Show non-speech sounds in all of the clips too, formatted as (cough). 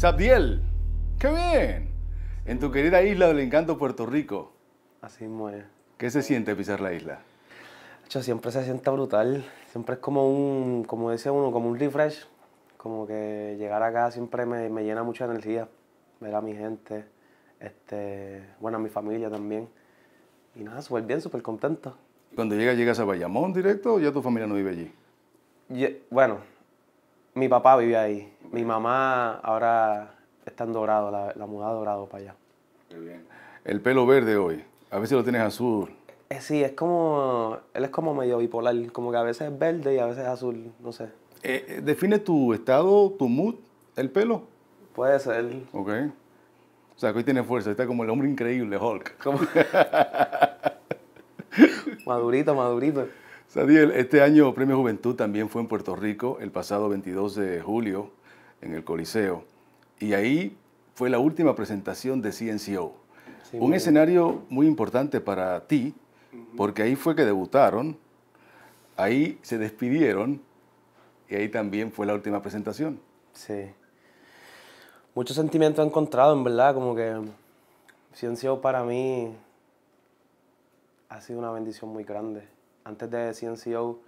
Sabdiel, qué bien. En tu querida isla del encanto Puerto Rico. Así muere. ¿Qué se siente pisar la isla? Yo siempre se siente brutal. Siempre es como un, como decía uno, como un refresh. Como que llegar acá siempre me, me llena mucha energía. Ver a mi gente, este, bueno, a mi familia también. Y nada, súper bien, súper contento. Cuando llegas, llegas a Bayamón directo o ya tu familia no vive allí? Y, bueno, mi papá vive ahí. Mi mamá ahora está en Dorado, la, la mudada Dorado para allá. Qué bien. El pelo verde hoy, a veces lo tienes azul. Eh, sí, es como, él es como medio bipolar, como que a veces es verde y a veces es azul, no sé. Eh, eh, ¿Define tu estado, tu mood, el pelo? Puede ser. Ok. O sea, que hoy tiene fuerza, está como el hombre increíble, Hulk. (laughs) madurito, madurito. Sadiel, este año Premio Juventud también fue en Puerto Rico, el pasado 22 de julio, en el Coliseo. Y ahí fue la última presentación de CNCO. Un escenario muy importante para ti, porque ahí fue que debutaron, ahí se despidieron y ahí también fue la última presentación. Sí. Muchos sentimientos encontrado, en verdad, como que CNCO para mí ha sido una bendición muy grande antes de CNCO,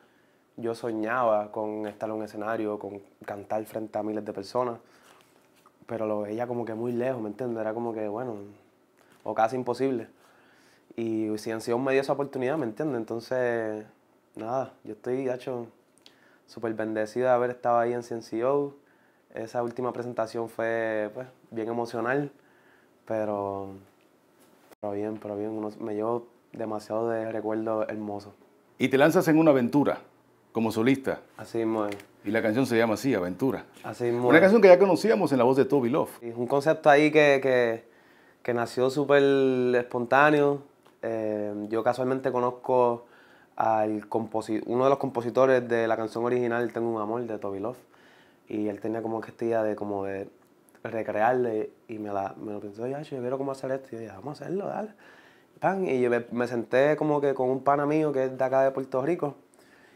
e yo soñaba con estar en un escenario, con cantar frente a miles de personas, pero lo veía como que muy lejos, ¿me entiendes? Era como que, bueno, o casi imposible. Y CNCO e me dio esa oportunidad, ¿me entiendes? Entonces, nada, yo estoy, hecho súper bendecido de haber estado ahí en CNCO. E esa última presentación fue pues, bien emocional, pero, pero bien, pero bien. me llevo demasiado de recuerdos hermosos. Y te lanzas en una aventura como solista. Así mismo Y la canción se llama así, Aventura. Así mismo Una canción que ya conocíamos en la voz de Toby Love. Es un concepto ahí que, que, que nació súper espontáneo. Eh, yo casualmente conozco al uno de los compositores de la canción original Tengo un amor de Toby Love. Y él tenía como que esta idea de como de recrearle y me, la, me lo pensó, yo quiero cómo hacer esto. Y yo dije, vamos a hacerlo, dale y me, senté como que con un pana mío que es de acá de Puerto Rico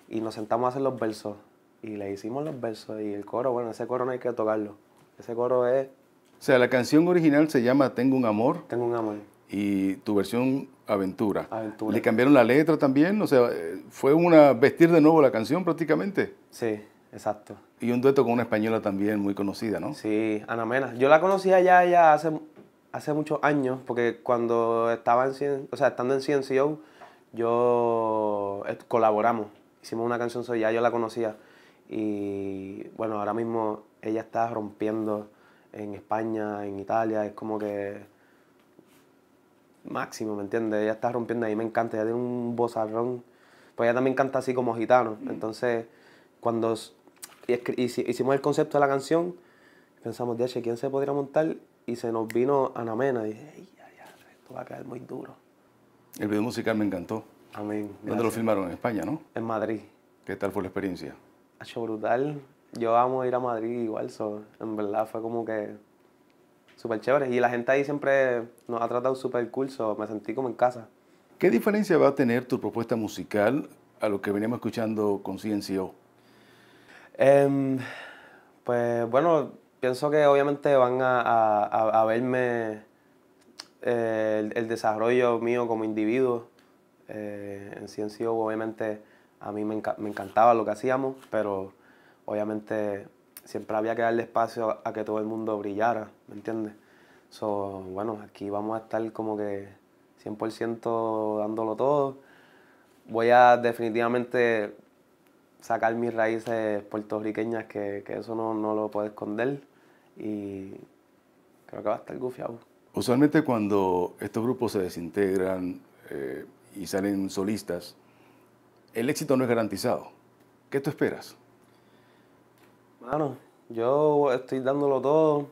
y nos sentamos a hacer los versos y le hicimos los versos y el coro, bueno, ese coro no hay que tocarlo. Ese coro es... O sea, la canción original se llama Tengo un amor. Tengo un amor. Y tu versión Aventura. Aventura. ¿Le cambiaron la letra también? O sea, fue una vestir de nuevo la canción prácticamente. Sí, exacto. Y un dueto con una española también muy conocida, ¿no? Sí, Ana Mena. Yo la conocía ya, ya hace hace muchos años, porque cuando estaba en, o sea, estando en CNCO, yo eh, colaboramos, hicimos una canción, soy ya yo la conocía. Y bueno, ahora mismo ella está rompiendo en España, en Italia, es como que máximo, ¿me entiendes? Ella está rompiendo, ahí me encanta, ella tiene un bozarrón, pues ella también canta así como gitano. Mm. Entonces, cuando hicimos el concepto de la canción, pensamos, de ¿quién se podría montar? y se nos vino Anamena. Y dije, esto va a caer muy duro. El video musical me encantó. Amén. ¿Dónde lo filmaron? En España, ¿no? En Madrid. ¿Qué tal fue la experiencia? Ha hecho brutal. Yo amo ir a Madrid igual, en verdad fue como que súper chévere. Y la gente ahí siempre nos ha tratado súper cool, me sentí como en casa. ¿Qué diferencia va a tener tu propuesta musical a lo que veníamos escuchando con CNCO? Em, pues bueno, pienso que obviamente van a, verme eh, el, desarrollo mío como individuo. Eh, en ciencia obviamente a mí me, encantaba lo que hacíamos, pero obviamente siempre había que darle espacio a, que todo el mundo brillara, ¿me entiendes? So, bueno, aquí vamos a estar como que 100% dándolo todo. Voy a definitivamente sacar mis raíces puertorriqueñas, que, que eso no, no, lo puedo esconder. Y creo que va a estar gufiado. Usualmente cuando estos grupos se desintegran eh, y salen solistas, el éxito no es garantizado. ¿Qué tú esperas? Bueno, yo estoy dándolo todo.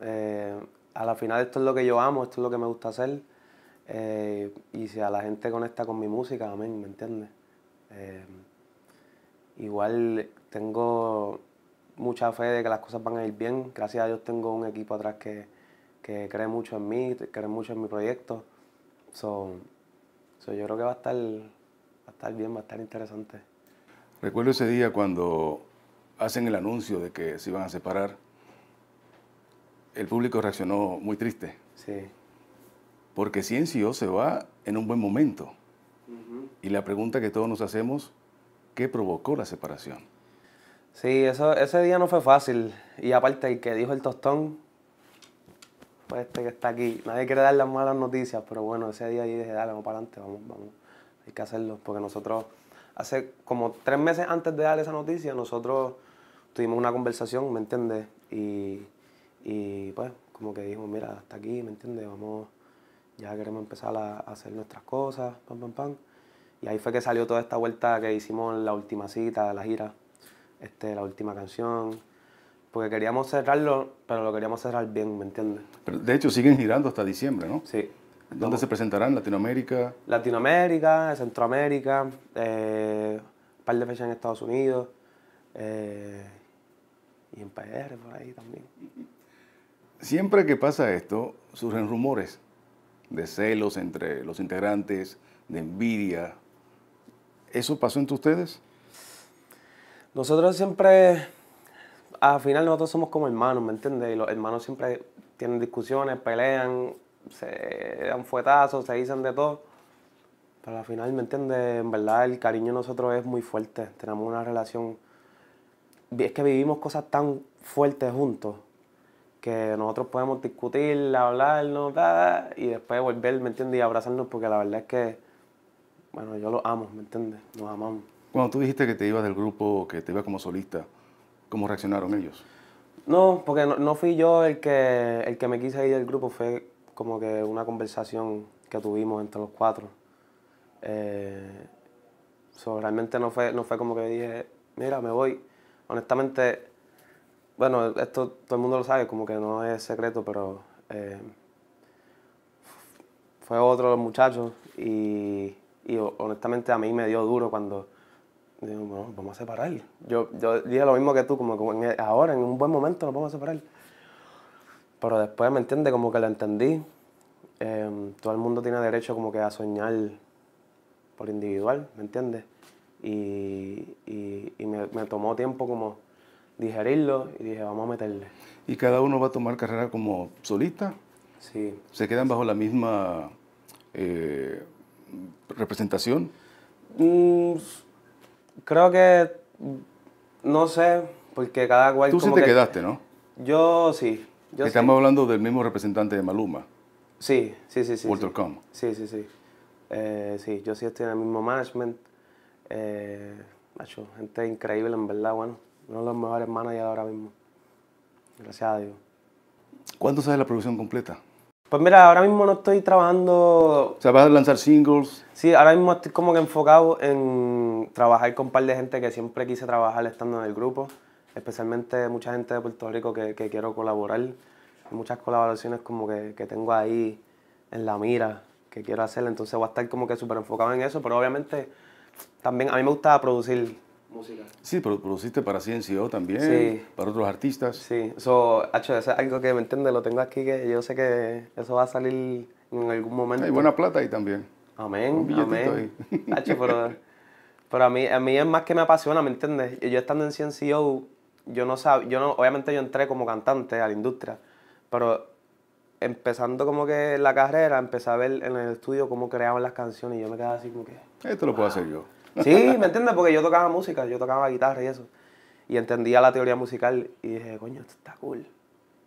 Eh, a la final esto es lo que yo amo, esto es lo que me gusta hacer. Eh, y si a la gente conecta con mi música, amén, ¿me entiendes? Igual tengo mucha fe de que las cosas van a ir bien. Gracias a Dios tengo un equipo atrás que, cree mucho en mí, cree mucho en mi proyecto. So, yo creo que va a, estar, estar bien, va a estar interesante. Recuerdo ese día cuando hacen el anuncio de que se iban a separar. El público reaccionó muy triste. Sí. Porque Ciencio se va en un buen momento. Y la pregunta que todos nos hacemos, ¿Qué provocó la separación. Sí, eso, ese día no fue fácil. Y aparte, el que dijo el tostón, pues este que está aquí, nadie quiere dar las malas noticias, pero bueno, ese día yo desde dale, vamos para adelante, vamos, vamos. Hay que hacerlo, porque nosotros, hace como tres meses antes de dar esa noticia, nosotros tuvimos una conversación, ¿me entiendes? Y, pues, como que dijimos, mira, hasta aquí, ¿me entiendes? Vamos, ya queremos empezar a, a hacer nuestras cosas, pam, pam, pam. Y ahí fue que salió toda esta vuelta que hicimos en la última cita, la gira, este, la última canción. Porque queríamos cerrarlo, pero lo queríamos cerrar bien, ¿me entiendes? de hecho siguen girando hasta diciembre, ¿no? Sí. ¿Dónde se presentarán? ¿Latinoamérica? Latinoamérica, Centroamérica, eh, un par de fechas en Estados Unidos eh, y en PR por ahí también. Siempre que pasa esto, surgen rumores de celos entre los integrantes, de envidia, ¿Eso pasó entre ustedes? Nosotros siempre, al final nosotros somos como hermanos, ¿me entiendes? Y los hermanos siempre tienen discusiones, pelean, se dan fuetazos, se dicen de todo. Pero al final, ¿me entiendes? En verdad el cariño nosotros es muy fuerte. Tenemos una relación... Es que vivimos cosas tan fuertes juntos que nosotros podemos discutir, hablarnos, y después volver, ¿me entiendes? Y abrazarnos porque la verdad es que bueno, yo lo amo, ¿me entiendes? Los amamos. Cuando tú dijiste que te ibas del grupo, que te ibas como solista, ¿cómo reaccionaron ellos? No, porque no, fui yo el que, el que me quise ir del grupo, fue como que una conversación que tuvimos entre los cuatro. Eh, realmente no fue, no fue como que dije, mira, me voy. Honestamente, bueno, esto todo el mundo lo sabe, como que no es secreto, pero eh, fue otro de los muchachos y y honestamente a mí me dio duro cuando digo, bueno, vamos a separar. Yo, yo dije lo mismo que tú, como que ahora, en un buen momento nos vamos a separar. Pero después, ¿me entiendes? Como que lo entendí. Em, todo el mundo tiene derecho como que a soñar por individual, ¿me entiendes? Y, me, tomó tiempo como digerirlo y dije, vamos a meterle. ¿Y cada uno va a tomar carrera como solista? Sí. ¿Se quedan bajo la misma eh, representación? Mm, creo que, no sé, porque cada cual... Tú sí te quedaste, ¿no? Yo sí. Estamos hablando del mismo representante de Maluma. Sí, sí, sí. sí Walter sí. Sí, sí, sí. Eh, sí, yo sí estoy en el mismo management. Eh, macho, gente increíble, en verdad, bueno. Uno de los mejores managers ahora mismo. Gracias a Dios. ¿Cuándo sale la producción completa? Pues mira, ahora mismo no estoy trabajando... ¿Se sea, a lanzar singles. Sí, ahora mismo estoy como que enfocado en trabajar con un par de gente que siempre quise trabajar estando en el grupo, especialmente mucha gente de Puerto Rico que, quiero colaborar. muchas colaboraciones como que, que tengo ahí en la mira que quiero hacer, entonces voy a estar como que súper enfocado en eso, pero obviamente también a mí me gusta producir música. Sí, pero produciste para CNCO también, para otros artistas. Sí, eso, es algo que me entiende, lo tengo aquí, que yo sé que eso va a salir en algún momento. Hay buena plata ahí también. Amén, amén. (laughs) pero, (laughs) pero, a, mí, a mí es más que me apasiona, ¿me entiendes? Yo estando en CNCO, yo no sabía, yo no, obviamente yo entré como cantante a la industria, pero empezando como que la carrera, empecé a ver en el estudio cómo creaban las canciones y yo me quedaba así como que... Esto lo puedo hacer yo. Sí, ¿me entiendes? Porque yo tocaba música, yo tocaba guitarra y eso. Y entendía la teoría musical y dije, coño, esto está cool.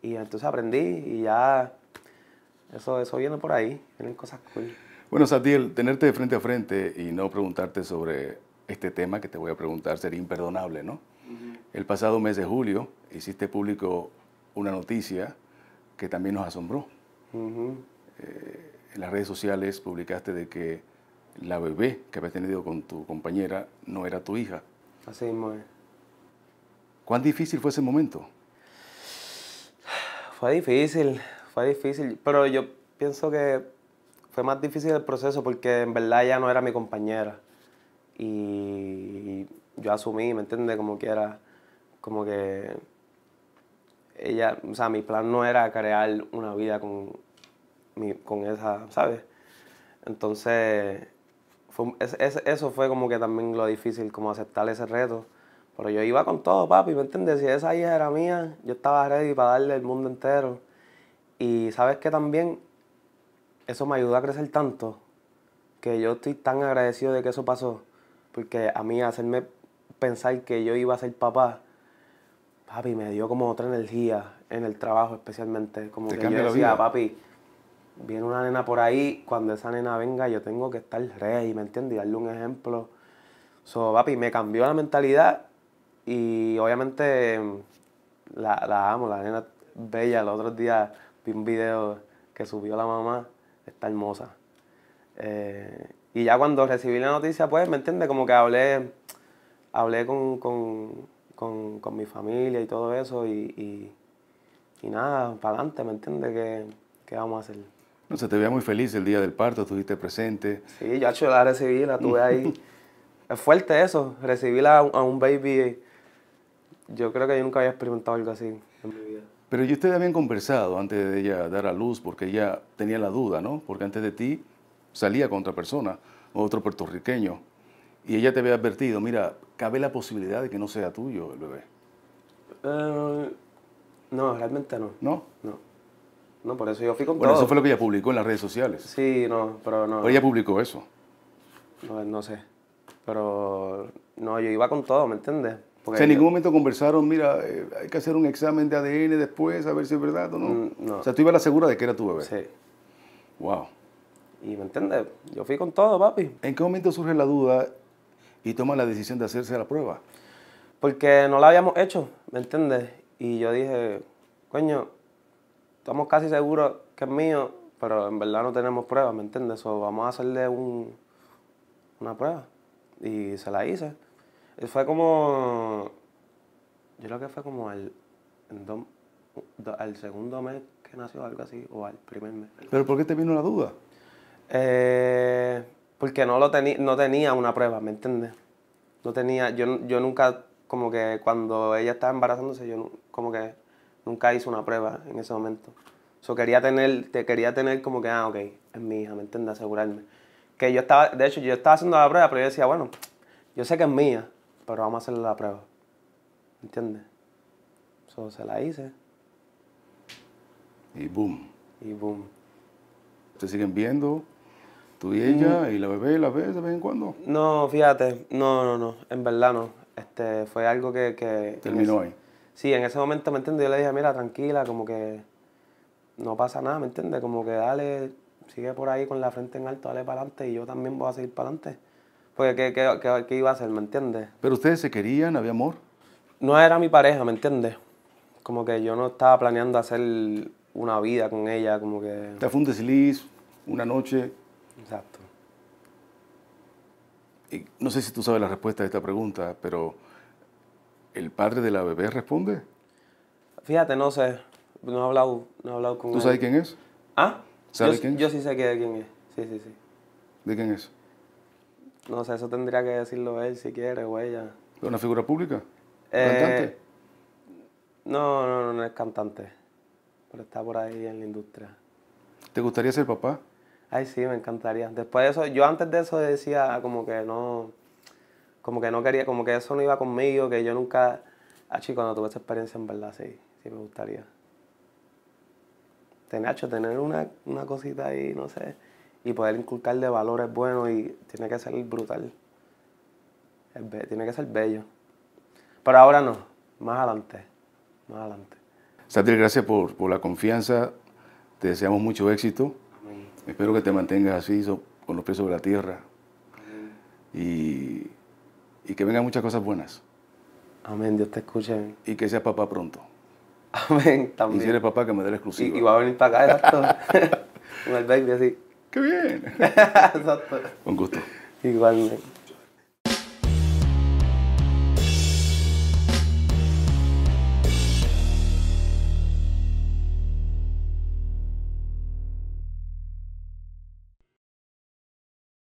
Y entonces aprendí y ya eso, eso viene por ahí, vienen cosas cool. Bueno, Satiel, tenerte de frente a frente y no preguntarte sobre este tema que te voy a preguntar sería imperdonable, ¿no? El pasado mes de julio hiciste público una noticia que también nos asombró. Eh, en las redes sociales publicaste de que la bebé que había tenido con tu compañera no era tu hija. Así es. ¿Cuán difícil fue ese momento? (sighs) Fue difícil, fue difícil, pero yo pienso que fue más difícil el proceso porque en verdad ella no era mi compañera. Y yo asumí, ¿me entiendes? Como que era, como que ella, o sea, mi plan no era crear una vida con, con esa, ¿sabes? Entonces, eso fue como que también lo difícil, como aceptar ese reto. Pero yo iba con todo, papi, ¿me entiendes? Si esa hija era mía, yo estaba ready para darle el mundo entero. Y sabes que también eso me ayudó a crecer tanto, que yo estoy tan agradecido de que eso pasó, porque a mí hacerme pensar que yo iba a ser papá, papi, me dio como otra energía en el trabajo especialmente. Como que yo decía, papi, viene una nena por ahí, cuando esa nena venga yo tengo que estar rey, ¿me entiendes? Y darle un ejemplo. So, papi, me cambió la mentalidad y obviamente la, amo, la nena bella. Los otros días vi un video que subió la mamá, está hermosa. Eh, y ya cuando recibí la noticia, pues, ¿me entiendes? Como que hablé, hablé con, mi familia y todo eso y, nada, para adelante, ¿me entiendes? ¿Qué vamos a hacer? No se te veía muy feliz el día del parto, estuviste presente. Sí, ya yo la recibí, la tuve ahí. (laughs) es fuerte eso, recibirla a un baby. Yo creo que yo nunca había experimentado algo así en mi vida. Pero y ustedes habían conversado antes de ella dar a luz, porque ella tenía la duda, ¿no? Porque antes de ti salía con otra persona, otro puertorriqueño. Y ella te había advertido, mira, cabe la posibilidad de que no sea tuyo el bebé. Eh, no, realmente no. ¿No? No. No, por eso yo fui con bueno, eso fue lo que ella publicó en las redes sociales. Sí, no, pero no. Pero ella publicó eso. No, no sé. Pero no, yo iba con todo, ¿me entiendes? o sea, en ningún momento conversaron, mira, eh, hay que hacer un examen de ADN después, a ver si es verdad o no. Mm, no. O sea, tú ibas a la segura de que era tu bebé. Sí. Wow. Y me entiendes, yo fui con todo, papi. ¿En qué momento surge la duda y toma la decisión de hacerse la prueba? Porque no la habíamos hecho, ¿me entiendes? Y yo dije, coño, estamos casi seguros que es mío, pero en verdad no tenemos pruebas, ¿me entiendes? O vamos a hacerle un, una prueba. Y se la hice. Y fue como, yo creo que fue como el, el, segundo mes que nació, algo así, o al primer mes. ¿Pero por qué te vino la duda? Eh, porque no, lo no tenía una prueba, ¿me entiendes? No tenía, yo, yo nunca, como que cuando ella estaba embarazándose, yo como que Nunca hice una prueba en ese momento. So, quería tener, te quería tener como que, ah, ok, es mi hija, ¿me entiendes? Asegurarme. Que yo estaba, de hecho, yo estaba haciendo la prueba, pero yo decía, bueno, yo sé que es mía, pero vamos a hacerle la prueba. ¿Me entiende? So, se la hice. Y boom. Y boom. ¿Te siguen viendo? ¿Tú y ella? Mm. ¿Y la bebé la ves de vez en cuando? No, fíjate, no, no, no, en verdad no. Este, fue algo que Terminó ahí sí, en ese momento, ¿me entiendes? Yo le dije, mira, tranquila, como que no pasa nada, ¿me entiendes? Como que dale, sigue por ahí con la frente en alto, dale para adelante y yo también voy a seguir para adelante. Porque ¿qué, qué, iba a hacer, ¿me entiendes? ¿Pero ustedes se querían? ¿Había amor? No era mi pareja, ¿me entiendes? Como que yo no estaba planeando hacer una vida con ella, como que... Te fue un desliz, una noche. Exacto. Y no sé si tú sabes la respuesta a esta pregunta, pero ¿El padre de la bebé responde? Fíjate, no sé. No he hablado, no con ¿Tú sabes quién es? ¿Ah? ¿Sabes quién Yo sí sé que de quién es. Sí, sí, sí. ¿De quién es? No sé, eso tendría que decirlo él si quiere o ella. ¿Es una figura pública? Eh, ¿Cantante? No, no, no, no es cantante. Pero está por ahí en la industria. ¿Te gustaría ser papá? Ay, sí, me encantaría. Después de eso, yo antes de eso decía como que no como que no quería, como que eso no iba conmigo, que yo nunca, ah, chico, cuando tuve esa experiencia en verdad, sí, sí me gustaría. Tener, tener una, cosita ahí, no sé, y poder inculcarle valores buenos y tiene que ser brutal. tiene que ser bello. Pero ahora no, más adelante, más adelante. Satir, gracias por, la confianza, te deseamos mucho éxito. Espero que te mantengas así, con los pies sobre la tierra. Y y que vengan muchas cosas buenas. Amén, Dios te escuche. Y que seas papá pronto. Amén, también. Y si eres papá, que me dé la exclusivo. Y, va a venir para acá, exacto. (laughs) el baby así. ¡Qué bien! (laughs) exacto. Con gusto. Igualmente.